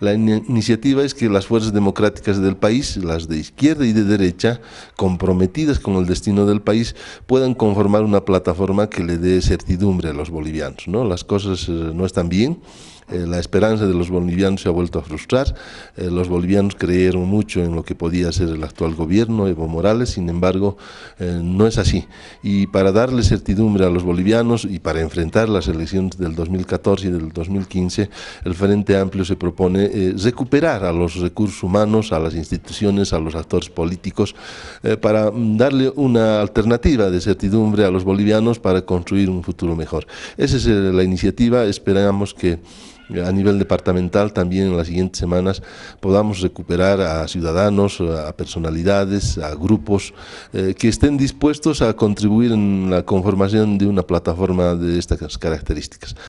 La iniciativa es que las fuerzas democráticas del país, las de izquierda y de derecha, comprometidas con el destino del país, puedan conformar una plataforma que le dé certidumbre a los bolivianos. ¿no? Las cosas eh, no están bien eh, la esperanza de los bolivianos se ha vuelto a frustrar. Eh, los bolivianos creyeron mucho en lo que podía ser el actual gobierno, Evo Morales, sin embargo, eh, no es así. Y para darle certidumbre a los bolivianos y para enfrentar las elecciones del 2014 y del 2015, el Frente Amplio se propone recuperar a los recursos humanos, a las instituciones, a los actores políticos, para darle una alternativa de certidumbre a los bolivianos para construir un futuro mejor. Esa es la iniciativa, esperamos que eh, a nivel departamental también en las siguientes semanas podamos recuperar a ciudadanos, a personalidades, a grupos eh, que estén dispuestos a contribuir en la conformación de una plataforma de estas características.